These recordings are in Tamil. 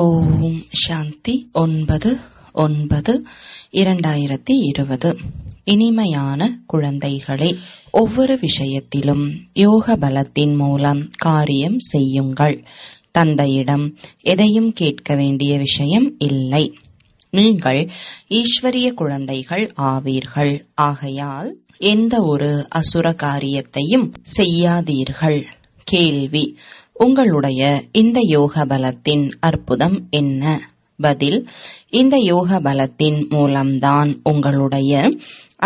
ஓம் சாந்தி ஒன்பது ஒன்பது இரண்டாயிரத்தி இருபது இனிமையான குழந்தைகளே ஒவ்வொரு விஷயத்திலும் யோக பலத்தின் மூலம் காரியம் செய்யுங்கள் தந்தையிடம் எதையும் கேட்க வேண்டிய விஷயம் இல்லை நீங்கள் ஈஸ்வரிய குழந்தைகள் ஆவீர்கள் ஆகையால் எந்த ஒரு அசுர காரியத்தையும் செய்யாதீர்கள் கேள்வி உங்களுடைய இந்த யோக பலத்தின் அற்புதம் என்ன பதில் இந்த யோக பலத்தின் மூலம்தான் உங்களுடைய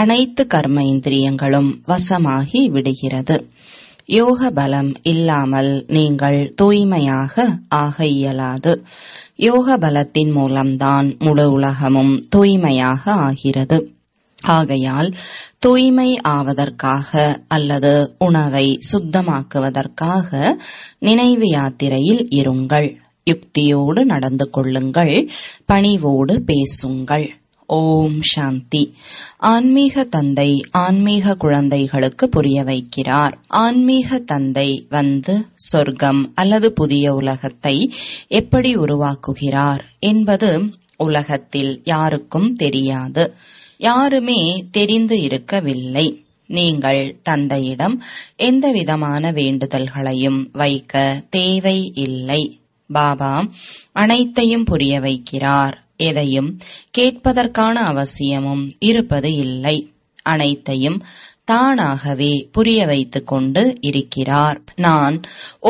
அனைத்து கர்ம இந்திரியங்களும் வசமாகி விடுகிறது யோக பலம் இல்லாமல் நீங்கள் தூய்மையாக ஆக இயலாது யோக பலத்தின் மூலம்தான் முழு உலகமும் தூய்மையாக ஆகிறது ஆகையால் தூய்மை ஆவதற்காக அல்லது உணவை சுத்தமாக்குவதற்காக நினைவு யாத்திரையில் இருங்கள் யுக்தியோடு நடந்து கொள்ளுங்கள் பணிவோடு பேசுங்கள் ஓம் சாந்தி ஆன்மீக தந்தை ஆன்மீக குழந்தைகளுக்கு புரிய வைக்கிறார் ஆன்மீக தந்தை வந்து சொர்க்கம் அல்லது புதிய உலகத்தை எப்படி உருவாக்குகிறார் என்பது உலகத்தில் யாருக்கும் தெரியாது யாருமே தெரிந்து இருக்கவில்லை நீங்கள் தந்தையிடம் எந்தவிதமான வேண்டுதல்களையும் வைக்க தேவை இல்லை பாபா அனைத்தையும் புரிய வைக்கிறார் எதையும் கேட்பதற்கான அவசியமும் இருப்பது இல்லை அனைத்தையும் தானாகவே புரிய வைத்துக் கொண்டு இருக்கிறார் நான்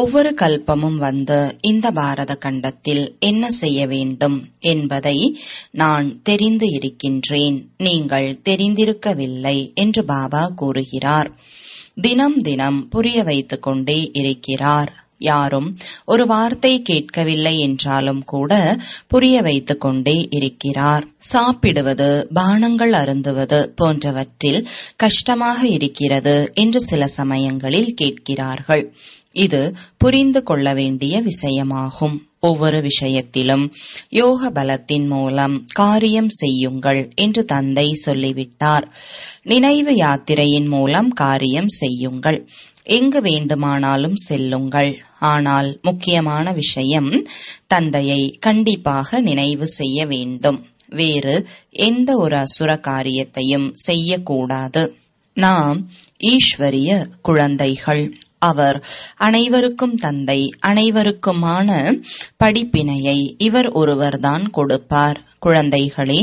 ஒவ்வொரு கல்பமும் வந்து இந்த பாரத கண்டத்தில் என்ன செய்ய வேண்டும் என்பதை நான் தெரிந்து இருக்கின்றேன் நீங்கள் தெரிந்திருக்கவில்லை என்று பாபா கூறுகிறார் தினம் தினம் புரிய வைத்துக் கொண்டே இருக்கிறார் யாரும் ஒரு வார்த்தை கேட்கவில்லை என்றாலும் கூட புரிய வைத்துக் கொண்டே இருக்கிறார் சாப்பிடுவது பானங்கள் அருந்துவது போன்றவற்றில் கஷ்டமாக இருக்கிறது என்று சில சமயங்களில் கேட்கிறார்கள் இது புரிந்து கொள்ள வேண்டிய விஷயமாகும் ஒவ்வொரு விஷயத்திலும் யோக பலத்தின் மூலம் காரியம் செய்யுங்கள் என்று தந்தை சொல்லிவிட்டார் நினைவு யாத்திரையின் மூலம் காரியம் செய்யுங்கள் எங்கு வேண்டுமானாலும் செல்லுங்கள் ஆனால் முக்கியமான விஷயம் தந்தையை கண்டிப்பாக நினைவு செய்ய வேண்டும் வேறு எந்த ஒரு அசுர காரியத்தையும் செய்யக்கூடாது நாம் ஈஸ்வரிய குழந்தைகள் அவர் அனைவருக்கும் தந்தை அனைவருக்குமான படிப்பினையை இவர் ஒருவர்தான் கொடுப்பார் குழந்தைகளே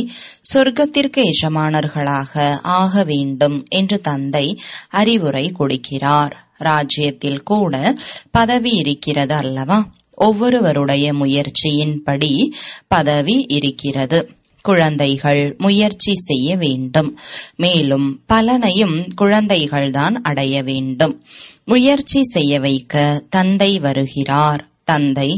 சொர்க்கத்திற்கு எஜமானர்களாக ஆக வேண்டும் என்று தந்தை அறிவுரை கொடுக்கிறார் ராஜ்யத்தில் கூட பதவி இருக்கிறது அல்லவா ஒவ்வொருவருடைய முயற்சியின்படி பதவி இருக்கிறது குழந்தைகள் முயற்சி செய்ய வேண்டும் மேலும் பலனையும் குழந்தைகள்தான் அடைய வேண்டும் முயற்சி செய்ய வைக்க தந்தை வருகிறார் தந்தை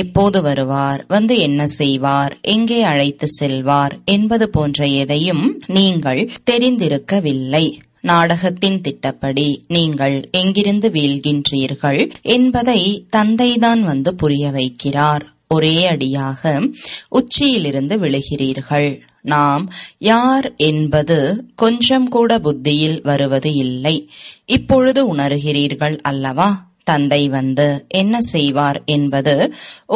எப்போது வருவார் வந்து என்ன செய்வார் எங்கே அழைத்து செல்வார் என்பது போன்ற எதையும் நீங்கள் தெரிந்திருக்கவில்லை நாடகத்தின் திட்டப்படி நீங்கள் எங்கிருந்து வீழ்கின்றீர்கள் என்பதை தந்தைதான் வந்து புரிய வைக்கிறார் ஒரே அடியாக உச்சியிலிருந்து விழுகிறீர்கள் நாம் யார் என்பது கொஞ்சம் கூட புத்தியில் வருவது இல்லை இப்பொழுது உணர்கிறீர்கள் அல்லவா தந்தை வந்து என்ன செய்வார் என்பது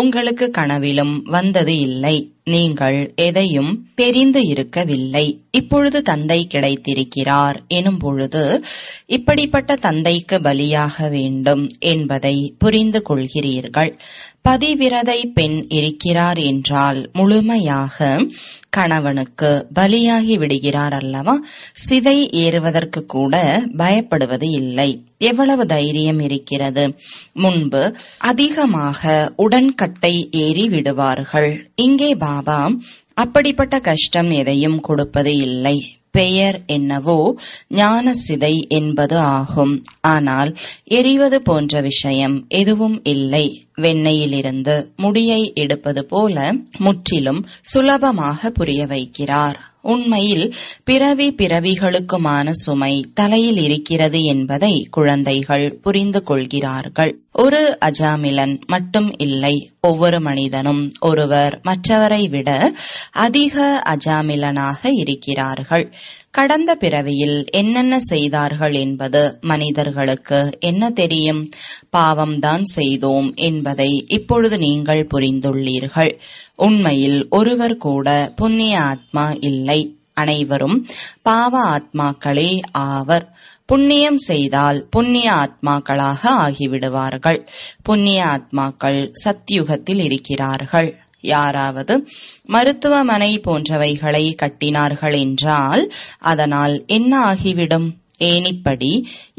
உங்களுக்கு கனவிலும் வந்தது இல்லை நீங்கள் எதையும் தெரிந்து இருக்கவில்லை இப்பொழுது தந்தை கிடைத்திருக்கிறார் எனும் பொழுது இப்படிப்பட்ட தந்தைக்கு பலியாக வேண்டும் என்பதை புரிந்து கொள்கிறீர்கள் பதிவிரதை பெண் இருக்கிறார் என்றால் முழுமையாக கணவனுக்கு பலியாகி விடுகிறார் அல்லவா சிதை ஏறுவதற்கு கூட பயப்படுவது இல்லை எவ்வளவு தைரியம் இருக்கிறது முன்பு அதிகமாக உடன்கட்டை ஏறி விடுவார்கள் இங்கே பாபா அப்படிப்பட்ட கஷ்டம் எதையும் கொடுப்பது இல்லை பெயர் என்னவோ ஞான சிதை என்பது ஆகும் ஆனால் எரிவது போன்ற விஷயம் எதுவும் இல்லை வெண்ணெயிலிருந்து முடியை எடுப்பது போல முற்றிலும் சுலபமாக புரிய வைக்கிறார் உண்மையில் பிறவி பிறவிகளுக்குமான சுமை தலையில் இருக்கிறது என்பதை குழந்தைகள் புரிந்து கொள்கிறார்கள் ஒரு அஜாமிலன் மட்டும் இல்லை ஒவ்வொரு மனிதனும் ஒருவர் மற்றவரை விட அதிக அஜாமிலனாக இருக்கிறார்கள் கடந்த பிறவியில் என்னென்ன செய்தார்கள் என்பது மனிதர்களுக்கு என்ன தெரியும் பாவம்தான் செய்தோம் என்பதை இப்பொழுது நீங்கள் புரிந்துள்ளீர்கள் உண்மையில் ஒருவர் கூட புண்ணிய ஆத்மா இல்லை அனைவரும் பாவ ஆத்மாக்களே ஆவர் புண்ணியம் செய்தால் புண்ணிய ஆத்மாக்களாக ஆகிவிடுவார்கள் புண்ணிய ஆத்மாக்கள் சத்தியுகத்தில் இருக்கிறார்கள் யாராவது மருத்துவமனை போன்றவைகளை கட்டினார்கள் என்றால் அதனால் என்ன ஆகிவிடும் ஏனிப்படி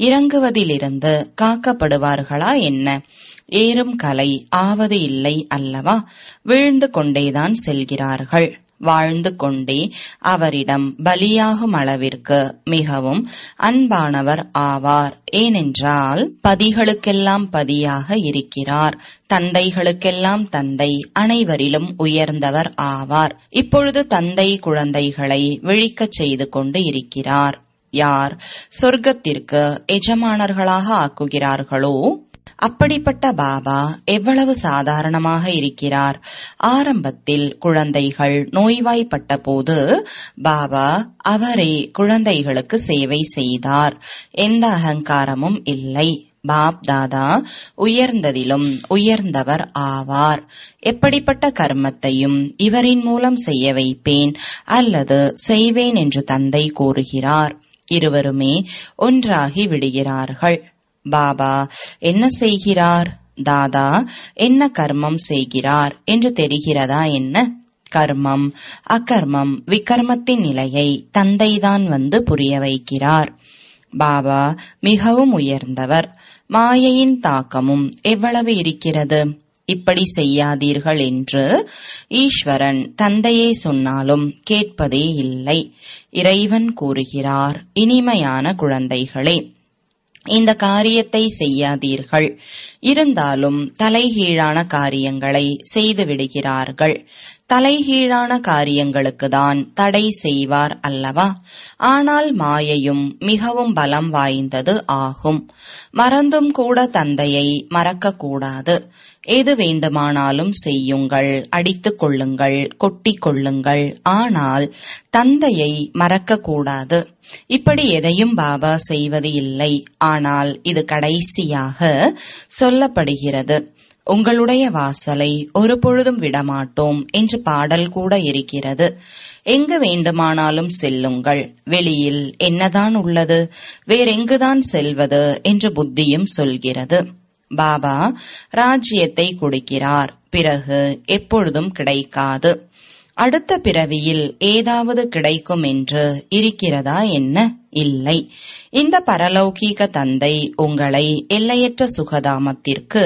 இறங்குவதிலிருந்து காக்கப்படுவார்களா என்ன ஏறும் கலை ஆவது இல்லை அல்லவா வீழ்ந்து கொண்டேதான் செல்கிறார்கள் வாழ்ந்து கொண்டே அவரிடம் பலியாகும் அளவிற்கு மிகவும் அன்பானவர் ஆவார் ஏனென்றால் பதிகளுக்கெல்லாம் பதியாக இருக்கிறார் தந்தைகளுக்கெல்லாம் தந்தை அனைவரிலும் உயர்ந்தவர் ஆவார் இப்பொழுது தந்தை குழந்தைகளை விழிக்கச் செய்து கொண்டு இருக்கிறார் யார் சொர்க்கத்திற்கு எஜமானர்களாக ஆக்குகிறார்களோ அப்படிப்பட்ட பாபா எவ்வளவு சாதாரணமாக இருக்கிறார் ஆரம்பத்தில் குழந்தைகள் நோய்வாய்ப்பட்ட போது பாபா அவரே குழந்தைகளுக்கு சேவை செய்தார் எந்த அகங்காரமும் இல்லை பாப் தாதா உயர்ந்ததிலும் உயர்ந்தவர் ஆவார் எப்படிப்பட்ட கர்மத்தையும் இவரின் மூலம் செய்ய வைப்பேன் அல்லது செய்வேன் என்று தந்தை கூறுகிறார் இருவருமே ஒன்றாகி விடுகிறார்கள் பாபா என்ன செய்கிறார் தாதா என்ன கர்மம் செய்கிறார் என்று தெரிகிறதா என்ன கர்மம் அக்கர்மம் விக்கர்மத்தின் நிலையை தந்தைதான் வந்து புரிய வைக்கிறார் பாபா மிகவும் உயர்ந்தவர் மாயையின் தாக்கமும் எவ்வளவு இருக்கிறது இப்படி செய்யாதீர்கள் என்று ஈஸ்வரன் தந்தையை சொன்னாலும் கேட்பதே இல்லை இறைவன் கூறுகிறார் இனிமையான குழந்தைகளே இந்த காரியத்தை செய்யாதீர்கள் இருந்தாலும் தலைகீழான காரியங்களை செய்துவிடுகிறார்கள் தலைகீழான காரியங்களுக்கு தான் தடை செய்வார் அல்லவா ஆனால் மாயையும் மிகவும் பலம் வாய்ந்தது ஆகும் மறந்தும் கூட தந்தையை மறக்கக்கூடாது எது வேண்டுமானாலும் செய்யுங்கள் அடித்துக் கொள்ளுங்கள் கொட்டிக் கொள்ளுங்கள் ஆனால் தந்தையை மறக்கக்கூடாது இப்படி எதையும் பாபா செய்வது இல்லை ஆனால் இது கடைசியாக சொல்லப்படுகிறது உங்களுடைய வாசலை ஒருபொழுதும் விடமாட்டோம் என்று பாடல் கூட இருக்கிறது எங்கு வேண்டுமானாலும் செல்லுங்கள் வெளியில் என்னதான் உள்ளது வேறெங்குதான் செல்வது என்று புத்தியும் சொல்கிறது பாபா ராஜ்யத்தை கொடுக்கிறார் பிறகு எப்பொழுதும் கிடைக்காது அடுத்த பிறவியில் ஏதாவது கிடைக்கும் என்று இருக்கிறதா என்ன இல்லை இந்த பரலௌகீக தந்தை உங்களை எல்லையற்ற சுகதாமத்திற்கு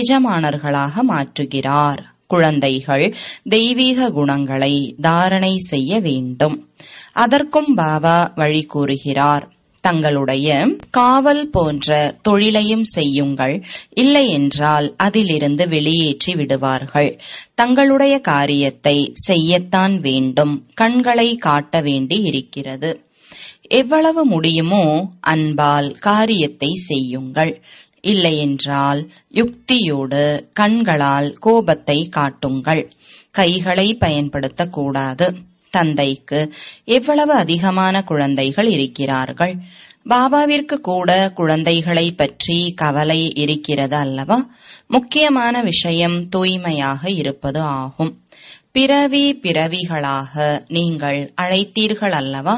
எஜமானர்களாக மாற்றுகிறார் குழந்தைகள் தெய்வீக குணங்களை தாரணை செய்ய வேண்டும் அதற்கும் பாபா வழி கூறுகிறார் தங்களுடைய காவல் போன்ற தொழிலையும் செய்யுங்கள் இல்லையென்றால் அதிலிருந்து வெளியேற்றி விடுவார்கள் தங்களுடைய காரியத்தை செய்யத்தான் வேண்டும் கண்களை காட்ட வேண்டி இருக்கிறது எவ்வளவு முடியுமோ அன்பால் காரியத்தை செய்யுங்கள் இல்லையென்றால் யுக்தியோடு கண்களால் கோபத்தை காட்டுங்கள் கைகளை பயன்படுத்தக்கூடாது தந்தைக்கு எவ்வளவு அதிகமான குழந்தைகள் இருக்கிறார்கள் பாபாவிற்கு கூட குழந்தைகளை பற்றி கவலை இருக்கிறது அல்லவா முக்கியமான விஷயம் தூய்மையாக இருப்பது ஆகும் பிறவி பிறவிகளாக நீங்கள் அழைத்தீர்கள் அல்லவா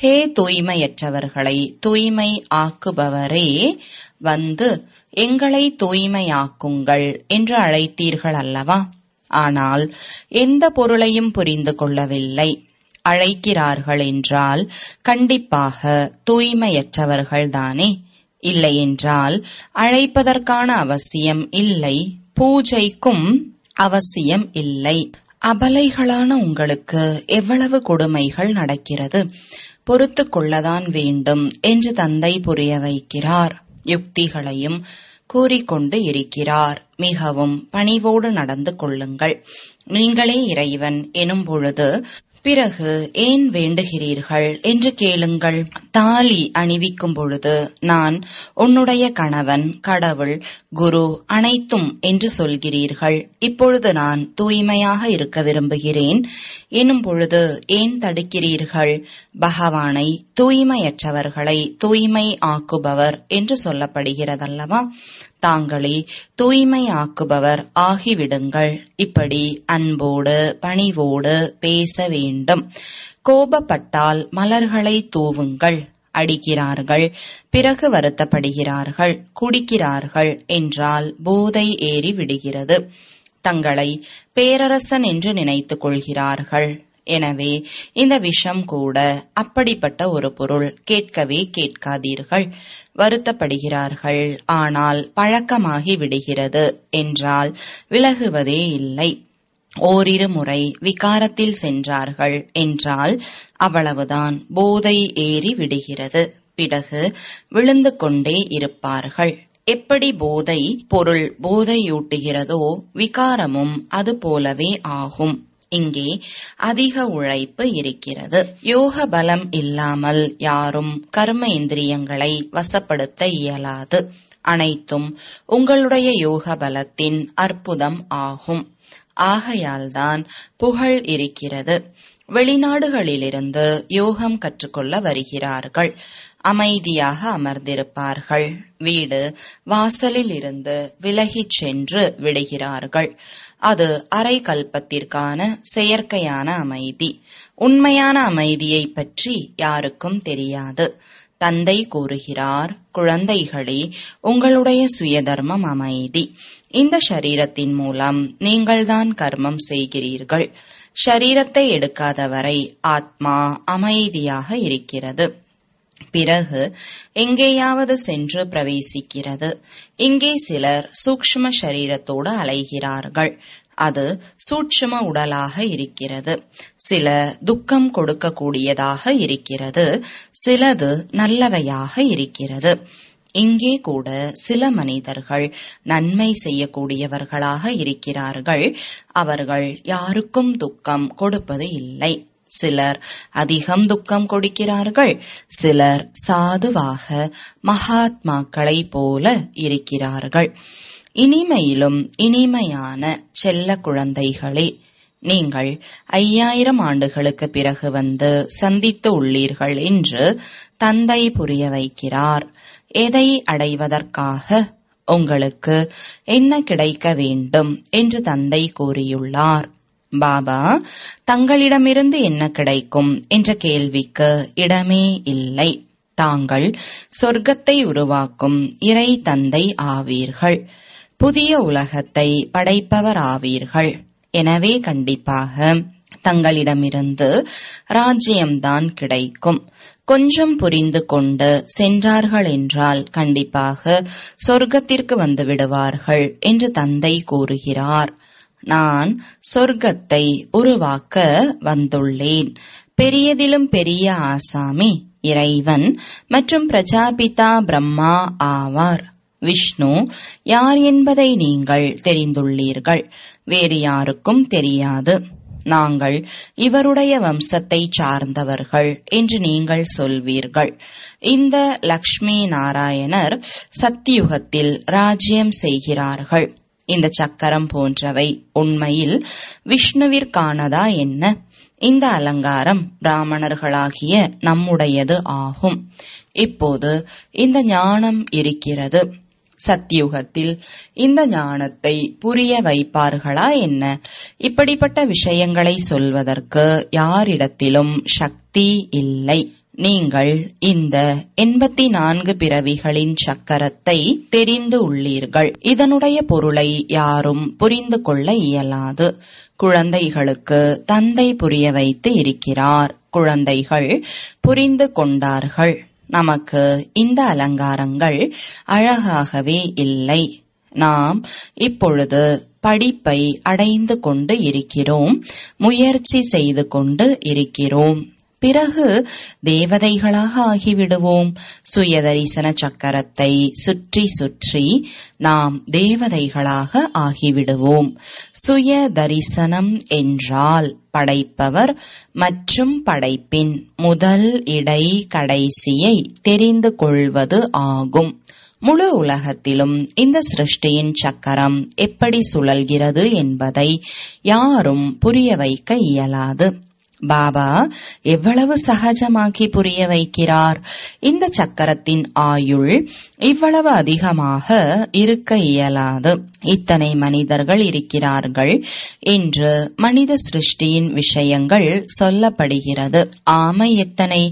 ஹே தூய்மையற்றவர்களை தூய்மை ஆக்குபவரே வந்து எங்களை தூய்மையாக்குங்கள் என்று அழைத்தீர்கள் அல்லவா ஆனால் எந்த பொருளையும் புரிந்து கொள்ளவில்லை அழைக்கிறார்கள் என்றால் கண்டிப்பாக தூய்மையற்றவர்கள்தானே இல்லையென்றால் அழைப்பதற்கான அவசியம் இல்லை பூஜைக்கும் அவசியம் இல்லை அபலைகளான உங்களுக்கு எவ்வளவு கொடுமைகள் நடக்கிறது பொறுத்து கொள்ளதான் வேண்டும் என்று தந்தை புரிய வைக்கிறார் யுக்திகளையும் கூறிக்கொண்டு இருக்கிறார் மிகவும் பணிவோடு நடந்து கொள்ளுங்கள் நீங்களே இறைவன் எனும் பொழுது பிறகு ஏன் வேண்டுகிறீர்கள் என்று கேளுங்கள் தாலி அணிவிக்கும் பொழுது நான் உன்னுடைய கணவன் கடவுள் குரு அனைத்தும் என்று சொல்கிறீர்கள் இப்பொழுது நான் தூய்மையாக இருக்க விரும்புகிறேன் எனும் பொழுது ஏன் தடுக்கிறீர்கள் பகவானை தூய்மையற்றவர்களை தூய்மை ஆக்குபவர் என்று சொல்லப்படுகிறதல்லவா தாங்களே தூய்மையாக்குபவர் ஆகிவிடுங்கள் இப்படி அன்போடு பணிவோடு பேச வேண்டும் கோபப்பட்டால் மலர்களை தூவுங்கள் அடிக்கிறார்கள் பிறகு வருத்தப்படுகிறார்கள் குடிக்கிறார்கள் என்றால் போதை ஏறி விடுகிறது தங்களை பேரரசன் என்று நினைத்துக் கொள்கிறார்கள் எனவே இந்த விஷம் கூட அப்படிப்பட்ட ஒரு பொருள் கேட்கவே கேட்காதீர்கள் வருத்தப்படுகிறார்கள் ஆனால் பழக்கமாகி விடுகிறது என்றால் விலகுவதே இல்லை ஓரிரு முறை விகாரத்தில் சென்றார்கள் என்றால் அவ்வளவுதான் போதை ஏறி விடுகிறது பிறகு விழுந்து கொண்டே இருப்பார்கள் எப்படி போதை பொருள் போதையூட்டுகிறதோ விகாரமும் அது போலவே ஆகும் இங்கே அதிக உழைப்பு இருக்கிறது யோக பலம் இல்லாமல் யாரும் கர்ம இந்திரியங்களை வசப்படுத்த இயலாது அனைத்தும் உங்களுடைய யோக பலத்தின் அற்புதம் ஆகும் ஆகையால்தான் புகழ் இருக்கிறது வெளிநாடுகளிலிருந்து யோகம் கற்றுக்கொள்ள வருகிறார்கள் அமைதியாக அமர்ந்திருப்பார்கள் வீடு வாசலில் இருந்து விலகிச் சென்று விடுகிறார்கள் அது அரை கல்பத்திற்கான செயற்கையான அமைதி உண்மையான அமைதியை பற்றி யாருக்கும் தெரியாது தந்தை கூறுகிறார் குழந்தைகளே உங்களுடைய சுயதர்மம் அமைதி இந்த சரீரத்தின் மூலம் நீங்கள்தான் கர்மம் செய்கிறீர்கள் ஷரீரத்தை எடுக்காதவரை ஆத்மா அமைதியாக இருக்கிறது பிறகு எங்கேயாவது சென்று பிரவேசிக்கிறது இங்கே சிலர் சூக்ஷ்ம சரீரத்தோடு அலைகிறார்கள் அது சூட்சும உடலாக இருக்கிறது சில துக்கம் கொடுக்கக்கூடியதாக இருக்கிறது சிலது நல்லவையாக இருக்கிறது இங்கே கூட சில மனிதர்கள் நன்மை செய்யக்கூடியவர்களாக இருக்கிறார்கள் அவர்கள் யாருக்கும் துக்கம் கொடுப்பது இல்லை சிலர் அதிகம் துக்கம் கொடுக்கிறார்கள் சிலர் சாதுவாக மகாத்மாக்களைப் போல இருக்கிறார்கள் இனிமையிலும் இனிமையான செல்ல குழந்தைகளே நீங்கள் ஐயாயிரம் ஆண்டுகளுக்கு பிறகு வந்து சந்தித்து உள்ளீர்கள் என்று தந்தை புரிய வைக்கிறார் எதை அடைவதற்காக உங்களுக்கு என்ன கிடைக்க வேண்டும் என்று தந்தை கூறியுள்ளார் பாபா தங்களிடமிருந்து என்ன கிடைக்கும் என்ற கேள்விக்கு இடமே இல்லை தாங்கள் சொர்க்கத்தை உருவாக்கும் இறை தந்தை ஆவீர்கள் புதிய உலகத்தை படைப்பவர் ஆவீர்கள் எனவே கண்டிப்பாக தங்களிடமிருந்து ராஜ்யம்தான் கிடைக்கும் கொஞ்சம் புரிந்து கொண்டு சென்றார்கள் என்றால் கண்டிப்பாக சொர்க்கத்திற்கு வந்து விடுவார்கள் என்று தந்தை கூறுகிறார் நான் சொர்க்கத்தை உருவாக்க வந்துள்ளேன் பெரியதிலும் பெரிய ஆசாமி இறைவன் மற்றும் பிரஜாபிதா பிரம்மா ஆவார் விஷ்ணு யார் என்பதை நீங்கள் தெரிந்துள்ளீர்கள் வேறு யாருக்கும் தெரியாது நாங்கள் இவருடைய வம்சத்தை சார்ந்தவர்கள் என்று நீங்கள் சொல்வீர்கள் இந்த லக்ஷ்மி நாராயணர் சத்தியுகத்தில் ராஜ்யம் செய்கிறார்கள் இந்த சக்கரம் போன்றவை உண்மையில் விஷ்ணுவிற்கானதா என்ன இந்த அலங்காரம் பிராமணர்களாகிய நம்முடையது ஆகும் இப்போது இந்த ஞானம் இருக்கிறது சத்தியுகத்தில் இந்த ஞானத்தை புரிய வைப்பார்களா என்ன இப்படிப்பட்ட விஷயங்களை சொல்வதற்கு யாரிடத்திலும் சக்தி இல்லை நீங்கள் இந்த எண்பத்தி நான்கு பிறவிகளின் சக்கரத்தை தெரிந்து உள்ளீர்கள் இதனுடைய பொருளை யாரும் புரிந்து கொள்ள இயலாது குழந்தைகளுக்கு தந்தை புரிய வைத்து இருக்கிறார் குழந்தைகள் புரிந்து கொண்டார்கள் நமக்கு இந்த அலங்காரங்கள் அழகாகவே இல்லை நாம் இப்பொழுது படிப்பை அடைந்து கொண்டு இருக்கிறோம் முயற்சி செய்து கொண்டு இருக்கிறோம் பிறகு தேவதைகளாக ஆகிவிடுவோம் சுயதரிசன சக்கரத்தை சுற்றி சுற்றி நாம் தேவதைகளாக ஆகிவிடுவோம் சுய தரிசனம் என்றால் படைப்பவர் மற்றும் படைப்பின் முதல் இடை கடைசியை தெரிந்து கொள்வது ஆகும் முழு உலகத்திலும் இந்த சிருஷ்டியின் சக்கரம் எப்படி சுழல்கிறது என்பதை யாரும் புரிய வைக்க இயலாது பாபா எவ்வளவு சகஜமாக்கி புரிய வைக்கிறார் இந்த சக்கரத்தின் ஆயுள் இவ்வளவு அதிகமாக இருக்க இயலாது இத்தனை மனிதர்கள் இருக்கிறார்கள் என்று மனித சிருஷ்டியின் விஷயங்கள் சொல்லப்படுகிறது ஆமை எத்தனை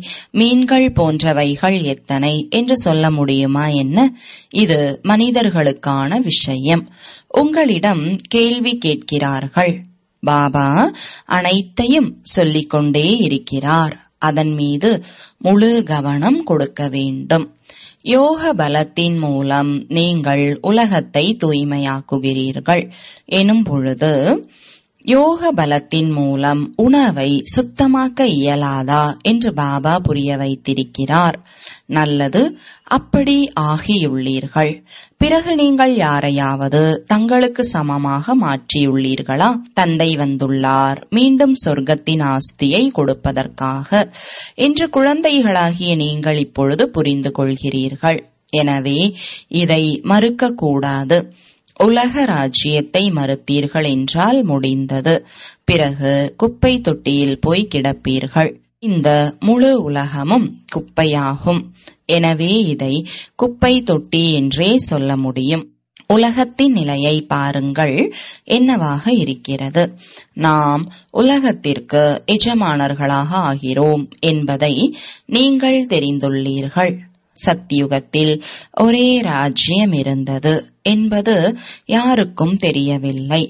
மீன்கள் போன்றவைகள் எத்தனை என்று சொல்ல முடியுமா என்ன இது மனிதர்களுக்கான விஷயம் உங்களிடம் கேள்வி கேட்கிறார்கள் பாபா அனைத்தையும் சொல்லிக்கொண்டே இருக்கிறார் அதன் மீது முழு கவனம் கொடுக்க வேண்டும் யோக பலத்தின் மூலம் நீங்கள் உலகத்தை தூய்மையாக்குகிறீர்கள் எனும் பொழுது யோக பலத்தின் மூலம் உணவை சுத்தமாக்க இயலாதா என்று பாபா புரிய வைத்திருக்கிறார் நல்லது அப்படி ஆகியுள்ளீர்கள் பிறகு நீங்கள் யாரையாவது தங்களுக்கு சமமாக மாற்றியுள்ளீர்களா தந்தை வந்துள்ளார் மீண்டும் சொர்க்கத்தின் ஆஸ்தியை கொடுப்பதற்காக என்று குழந்தைகளாகிய நீங்கள் இப்பொழுது புரிந்து கொள்கிறீர்கள் எனவே இதை மறுக்கக்கூடாது உலக ராஜ்யத்தை மறுத்தீர்கள் என்றால் முடிந்தது பிறகு குப்பை தொட்டியில் போய் கிடப்பீர்கள் இந்த முழு உலகமும் குப்பையாகும் எனவே இதை குப்பை தொட்டி என்றே சொல்ல முடியும் உலகத்தின் நிலையை பாருங்கள் என்னவாக இருக்கிறது நாம் உலகத்திற்கு எஜமானர்களாக ஆகிறோம் என்பதை நீங்கள் தெரிந்துள்ளீர்கள் சத்தியுகத்தில் ஒரே ராஜ்யம் இருந்தது என்பது யாருக்கும் தெரியவில்லை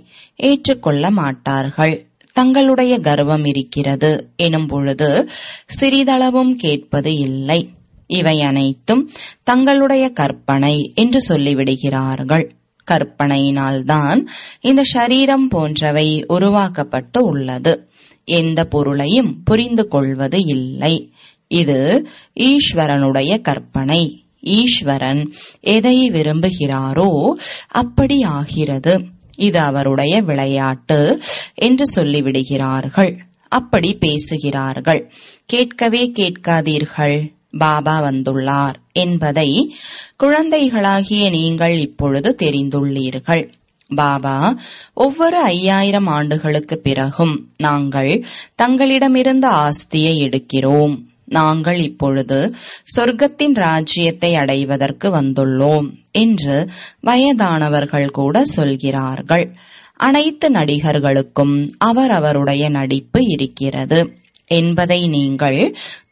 ஏற்றுக்கொள்ள மாட்டார்கள் தங்களுடைய கர்வம் இருக்கிறது எனும் பொழுது சிறிதளவும் கேட்பது இல்லை இவை அனைத்தும் தங்களுடைய கற்பனை என்று சொல்லிவிடுகிறார்கள் கற்பனையினால்தான் இந்த ஷரீரம் போன்றவை உருவாக்கப்பட்டு உள்ளது எந்த பொருளையும் புரிந்து கொள்வது இல்லை இது ஈஸ்வரனுடைய கற்பனை ஈஸ்வரன் எதை விரும்புகிறாரோ அப்படி ஆகிறது இது அவருடைய விளையாட்டு என்று சொல்லிவிடுகிறார்கள் அப்படி பேசுகிறார்கள் கேட்கவே கேட்காதீர்கள் பாபா வந்துள்ளார் என்பதை குழந்தைகளாகிய நீங்கள் இப்பொழுது தெரிந்துள்ளீர்கள் பாபா ஒவ்வொரு ஐயாயிரம் ஆண்டுகளுக்கு பிறகும் நாங்கள் தங்களிடமிருந்த ஆஸ்தியை எடுக்கிறோம் நாங்கள் இப்பொழுது சொர்க்கத்தின் ராஜ்யத்தை அடைவதற்கு வந்துள்ளோம் என்று வயதானவர்கள் கூட சொல்கிறார்கள் அனைத்து நடிகர்களுக்கும் அவர் அவருடைய நடிப்பு இருக்கிறது என்பதை நீங்கள்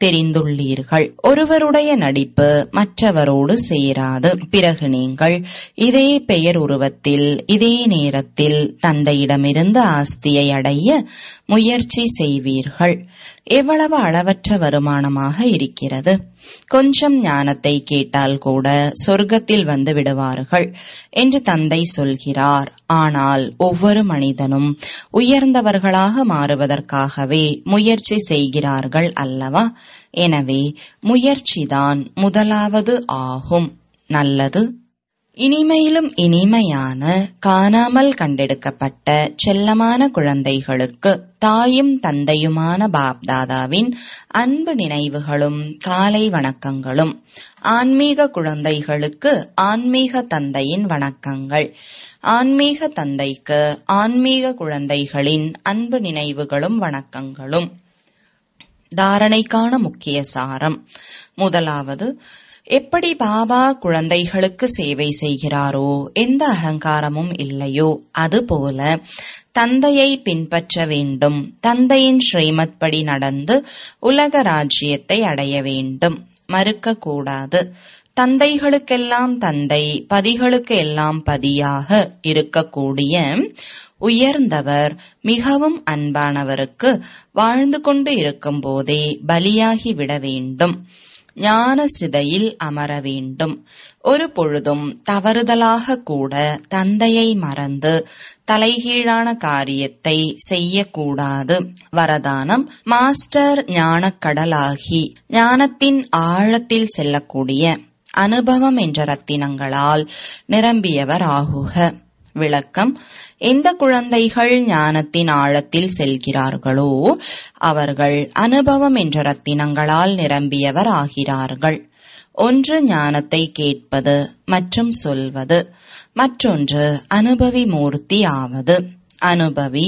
தெரிந்துள்ளீர்கள் ஒருவருடைய நடிப்பு மற்றவரோடு சேராது பிறகு நீங்கள் இதே பெயர் உருவத்தில் இதே நேரத்தில் தந்தையிடமிருந்து ஆஸ்தியை அடைய முயற்சி செய்வீர்கள் எவ்வளவு அளவற்ற வருமானமாக இருக்கிறது கொஞ்சம் ஞானத்தை கேட்டால் கூட சொர்க்கத்தில் வந்து விடுவார்கள் என்று தந்தை சொல்கிறார் ஆனால் ஒவ்வொரு மனிதனும் உயர்ந்தவர்களாக மாறுவதற்காகவே முயற்சி செய்கிறார்கள் அல்லவா எனவே முயற்சிதான் முதலாவது ஆகும் நல்லது இனிமையிலும் இனிமையான காணாமல் கண்டெடுக்கப்பட்ட செல்லமான குழந்தைகளுக்கு தாயும் தந்தையுமான பாப்தாதாவின் அன்பு நினைவுகளும் காலை வணக்கங்களும் ஆன்மீக குழந்தைகளுக்கு ஆன்மீக தந்தையின் வணக்கங்கள் ஆன்மீக தந்தைக்கு ஆன்மீக குழந்தைகளின் அன்பு நினைவுகளும் வணக்கங்களும் தாரணைக்கான முக்கிய சாரம் முதலாவது எப்படி பாபா குழந்தைகளுக்கு சேவை செய்கிறாரோ எந்த அகங்காரமும் இல்லையோ அதுபோல தந்தையை பின்பற்ற வேண்டும் தந்தையின் ஸ்ரீமத் படி நடந்து உலக ராஜ்யத்தை அடைய வேண்டும் மறுக்க கூடாது தந்தைகளுக்கெல்லாம் தந்தை பதிகளுக்கு எல்லாம் பதியாக இருக்கக்கூடிய உயர்ந்தவர் மிகவும் அன்பானவருக்கு வாழ்ந்து கொண்டு இருக்கும் போதே பலியாகிவிட வேண்டும் ஞான சிதையில் அமர வேண்டும் ஒரு பொழுதும் தவறுதலாக கூட தந்தையை மறந்து தலைகீழான காரியத்தை செய்யக்கூடாது வரதானம் மாஸ்டர் ஞானக்கடலாகி ஞானத்தின் ஆழத்தில் செல்லக்கூடிய அனுபவம் என்ற ரத்தினங்களால் நிரம்பியவர் ஆகுக விளக்கம் எந்த குழந்தைகள் ஞானத்தின் ஆழத்தில் செல்கிறார்களோ அவர்கள் அனுபவம் என்ற ரத்தினங்களால் நிரம்பியவர் ஆகிறார்கள் ஒன்று ஞானத்தை கேட்பது மற்றும் சொல்வது மற்றொன்று அனுபவி மூர்த்தி ஆவது அனுபவி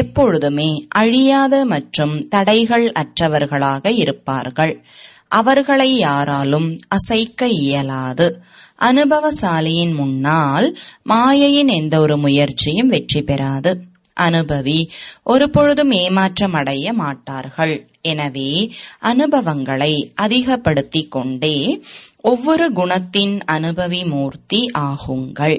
எப்பொழுதுமே அழியாத மற்றும் தடைகள் அற்றவர்களாக இருப்பார்கள் அவர்களை யாராலும் அசைக்க இயலாது அனுபவசாலியின் முன்னால் மாயையின் எந்த ஒரு முயற்சியும் வெற்றி பெறாது அனுபவி ஒரு பொழுதும் ஏமாற்றம் அடைய மாட்டார்கள் எனவே அனுபவங்களை அதிகப்படுத்திக் கொண்டே ஒவ்வொரு குணத்தின் அனுபவி மூர்த்தி ஆகுங்கள்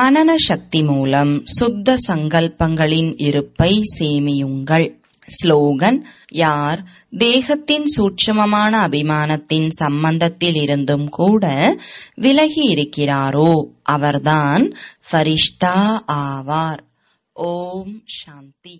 மனன சக்தி மூலம் சுத்த சங்கல்பங்களின் இருப்பை சேமியுங்கள் ஸ்லோகன் யார் தேகத்தின் சூட்சமமான அபிமானத்தின் சம்பந்தத்தில் இருந்தும் கூட விலகி இருக்கிறாரோ அவர்தான் ஃபரிஷ்தா ஆவார் ஓம் சாந்தி